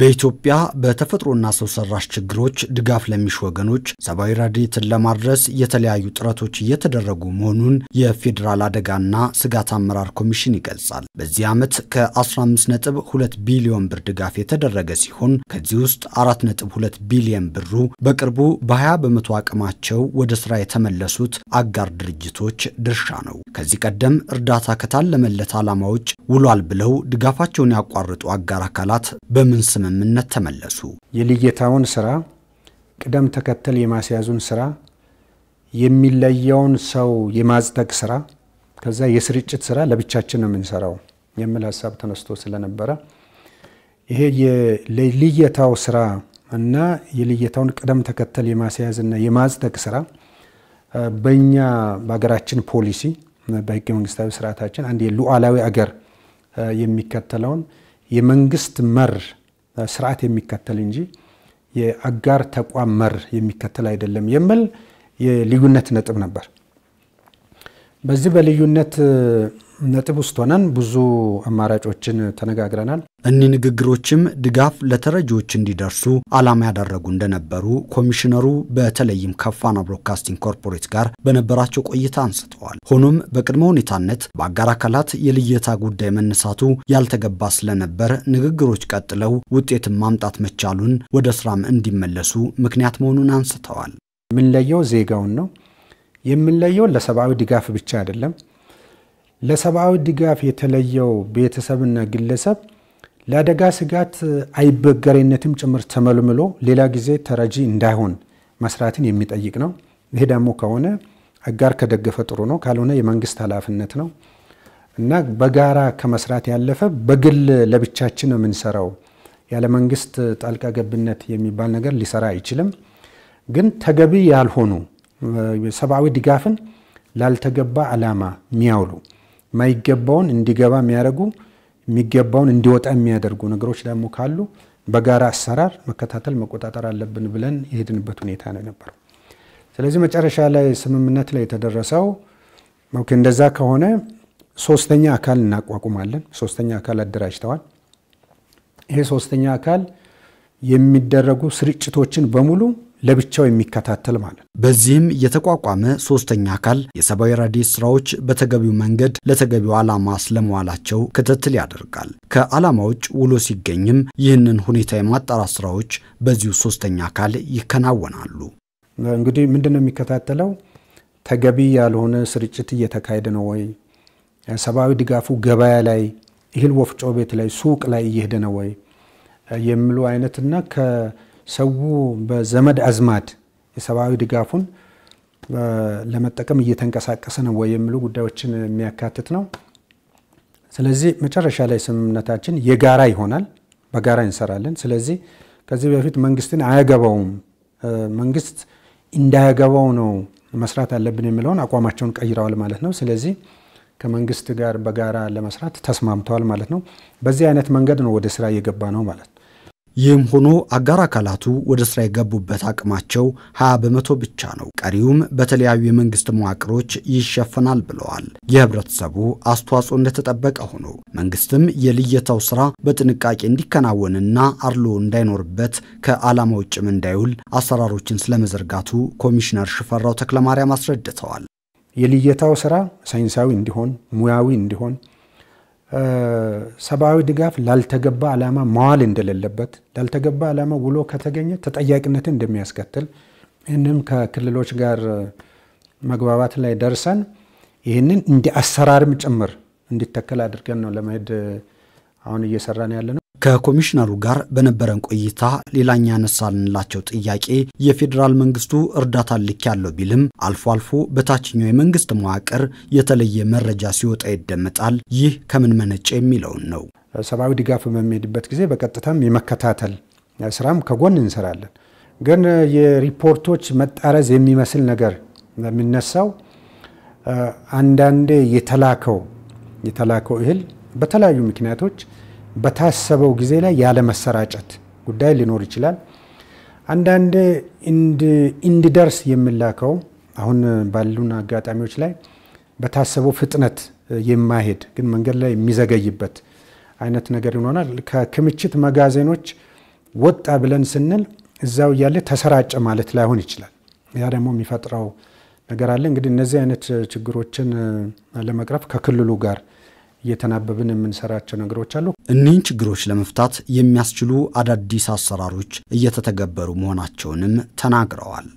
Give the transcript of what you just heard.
በኢትዮጵያ በተፈጥሮና ሰው ሰራሽ ችግሮች ድጋፍ ለሚሹ ወገኖች ሰብአዊ ረድኤትን ለማድረስ የተለያዩ ጥረቶች እየተደረጉ መሆኑን የፌዴራል አደጋና ስጋት አመራር ኮሚሽን ይገልጻል። በዚህ ዓመት ከ15.2 ቢሊዮን ብር ድጋፍ የተደረገ ሲሆን ከዚህ ውስጥ 4.2 ቢሊዮን ብሩ በቅርቡ በ20 በመቶ አቅማቸው ወደ ስራ የተመለሱት አጋር ድርጅቶች ድርሻ ነው። ከዚህ ቀደም እርዳታ ከታለመለት ዓላማ ውጭ ውሏል ብለው ድጋፋቸውን ያቋርጡ አጋር አካላት በምን ስምምነት ተመለሱ። የልየታውን ስራ፣ ቅደም ተከተል የማስያዙን ስራ፣ የሚለየውን ሰው የማጽደቅ ስራ፣ ከዛ የስርጭት ስራ ለብቻችን ነው የምንሰራው የሚል ሀሳብ ተነስቶ ስለነበረ ይሄ የልየታው ስራ እና የልየታውን ቅደም ተከተል የማስያዝና የማጽደቅ ስራ በእኛ በሀገራችን ፖሊሲ በህገ መንግስታዊ ስርዓታችን አንድ የሉዓላዊ አገር የሚከተለውን የመንግስት መር ስርዓት የሚከተል እንጂ የአጋር ተቋም መር የሚከተል አይደለም የሚል የልዩነት ነጥብ ነበር። በዚህ በልዩነት ነጥብ ውስጥ ሆነን ብዙ አማራጮችን ተነጋግረናል። እኒህ ንግግሮችም ድጋፍ ለተረጂዎች እንዲደርሱ ዓላማ ያደረጉ እንደነበሩ ኮሚሽነሩ በተለይም ከፋና ብሮድካስቲንግ ኮርፖሬት ጋር በነበራቸው ቆይታ አንስተዋል። ሆኖም በቅድመ ሁኔታነት በአጋር አካላት የልየታ ጉዳይ መነሳቱ ያልተገባ ስለነበር ንግግሮች ቀጥለው ውጤትን ማምጣት መቻሉን ወደ ስራም እንዲመለሱ ምክንያት መሆኑን አንስተዋል። የምንለየው ዜጋውን ነው። የምንለየው ለሰብአዊ ድጋፍ ብቻ አይደለም ለሰብአዊ ድጋፍ የተለየው ቤተሰብና ግለሰብ ለአደጋ ስጋት አይበገሬነትም ጭምር ተመልምሎ ሌላ ጊዜ ተረጂ እንዳይሆን መስራትን የሚጠይቅ ነው። ይሄ ደግሞ ከሆነ አጋር ከደገፈ ጥሩ ነው፣ ካልሆነ የመንግስት ኃላፊነት ነው እና በጋራ ከመስራት ያለፈ በግል ለብቻችን ነው የምንሰራው ያለ መንግስት ጣልቃ ገብነት የሚባል ነገር ሊሰራ አይችልም። ግን ተገቢ ያልሆኑ ሰብአዊ ድጋፍን ላልተገባ ዓላማ የሚያውሉ ማይገባውን እንዲገባ የሚያደርጉ የሚገባውን እንዲወጣ የሚያደርጉ ነገሮች ደግሞ ካሉ በጋራ አሰራር መከታተል መቆጣጠር አለብን ብለን የሄድንበት ሁኔታ ነው የነበረው። ስለዚህ መጨረሻ ላይ ስምምነት ላይ የተደረሰው እንደዛ ከሆነ ሶስተኛ አካል እናቋቁማለን። ሶስተኛ አካል አደራጅተዋል። ይሄ ሶስተኛ አካል የሚደረጉ ስርጭቶችን በሙሉ ለብቻው የሚከታተል ማለት ነው። በዚህም የተቋቋመ ሶስተኛ አካል የሰብአዊ ረድኤት ስራዎች በተገቢው መንገድ ለተገቢው ዓላማ ስለመዋላቸው ክትትል ያደርጋል። ከዓላማ ውጭ ውሎ ሲገኝም ይህንን ሁኔታ የማጣራት ስራዎች በዚሁ ሶስተኛ አካል ይከናወናሉ። እንግዲህ ምንድን ነው የሚከታተለው? ተገቢ ያልሆነ ስርጭት እየተካሄደ ነው ወይ? ሰብአዊ ድጋፉ ገበያ ላይ፣ እህል ወፍጮ ቤት ላይ፣ ሱቅ ላይ እየሄደ ነው ወይ የሚሉ አይነትና ሰው በዘመድ አዝማድ የሰብአዊ ድጋፉን ለመጠቀም እየተንቀሳቀሰ ነው ወይ የሚሉ ጉዳዮችን የሚያካትት ነው። ስለዚህ መጨረሻ ላይ ስምምነታችን የጋራ ይሆናል፣ በጋራ እንሰራለን። ስለዚህ ከዚህ በፊት መንግስትን አያገባውም፣ መንግስት እንዳያገባው ነው መስራት አለብን የሚለውን አቋማቸውን ቀይረዋል ማለት ነው። ስለዚህ ከመንግስት ጋር በጋራ ለመስራት ተስማምተዋል ማለት ነው። በዚህ አይነት መንገድ ነው ወደ ስራ እየገባ ነው ማለት ነው። ይህም ሆኖ አጋር አካላቱ ወደ ስራ የገቡበት አቅማቸው 20 በመቶ ብቻ ነው። ቀሪውም በተለያዩ የመንግስት መዋቅሮች ይሸፈናል ብለዋል። የህብረተሰቡ አስተዋጽኦ እንደተጠበቀ ሆኖ መንግስትም የልየታው ስራ በጥንቃቄ እንዲከናወንና አድሎ እንዳይኖርበት ከዓላማ ውጭም እንዳይውል አሰራሮችን ስለመዘርጋቱ ኮሚሽነር ሽፈራው ተክለማርያም አስረድተዋል። የልየታው ስራ ሳይንሳዊ እንዲሆን ሙያዊ እንዲሆን ሰብአዊ ድጋፍ ላልተገባ ዓላማ መዋል እንደሌለበት፣ ላልተገባ ዓላማ ውሎ ከተገኘ ተጠያቂነትን እንደሚያስከትል ይህንም ከክልሎች ጋር መግባባት ላይ ደርሰን ይህንን እንደ አሰራርም ጭምር እንዲተከል አድርገን ነው ለመሄድ አሁን እየሰራን ያለ ነው። ከኮሚሽነሩ ጋር በነበረን ቆይታ ሌላኛ ያነሳልንላቸው ጥያቄ የፌዴራል መንግስቱ እርዳታ ልክ ያለው ቢልም አልፎ አልፎ በታችኛው የመንግስት መዋቅር የተለየ መረጃ ሲወጣ ይደመጣል። ይህ ከምን መነጨ የሚለውን ነው። ሰብአዊ ድጋፍ በሚሄድበት ጊዜ በቀጥታም የመከታተል ስራም ከጎን እንሰራለን። ግን የሪፖርቶች መጣረዝ የሚመስል ነገር የሚነሳው አንዳንዴ የተላከው የተላከው እህል በተለያዩ ምክንያቶች በታሰበው ጊዜ ላይ ያለመሰራጨት ጉዳይ ሊኖር ይችላል። አንዳንድ እንዲደርስ የምላከው አሁን ባሉን አጋጣሚዎች ላይ በታሰበው ፍጥነት የማሄድ ግን መንገድ ላይ የሚዘገይበት አይነት ነገር ይሆናል። ከክምችት መጋዘኖች ወጣ ብለን ስንል እዛው እያለ ተሰራጨ ማለት ላይሆን ይችላል። ያ ደግሞ የሚፈጥረው ነገር አለ። እንግዲህ እነዚህ አይነት ችግሮችን ለመቅረፍ ከክልሉ ጋር እየተናበብን የምንሰራቸው ነገሮች አሉ። እኒህን ችግሮች ለመፍታት የሚያስችሉ አዳዲስ አሰራሮች እየተተገበሩ መሆናቸውንም ተናግረዋል።